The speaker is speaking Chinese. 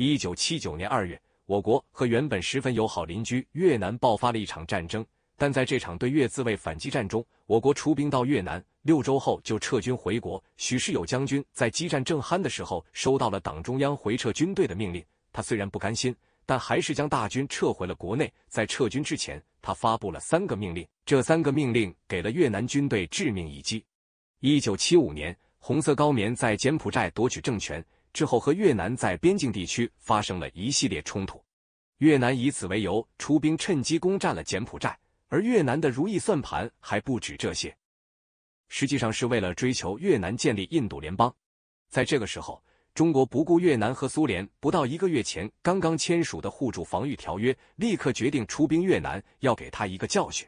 一九七九年二月，我国和原本十分友好邻居越南爆发了一场战争。但在这场对越自卫反击战中，我国出兵到越南六周后就撤军回国。许世友将军在激战正酣的时候，收到了党中央回撤军队的命令。他虽然不甘心，但还是将大军撤回了国内。在撤军之前，他发布了三个命令。这三个命令给了越南军队致命一击。一九七五年，红色高棉在柬埔寨夺取政权。之后和越南在边境地区发生了一系列冲突，越南以此为由出兵，趁机攻占了柬埔寨。而越南的如意算盘还不止这些，实际上是为了追求越南建立印度联邦。在这个时候，中国不顾越南和苏联不到一个月前刚刚签署的互助防御条约，立刻决定出兵越南，要给他一个教训。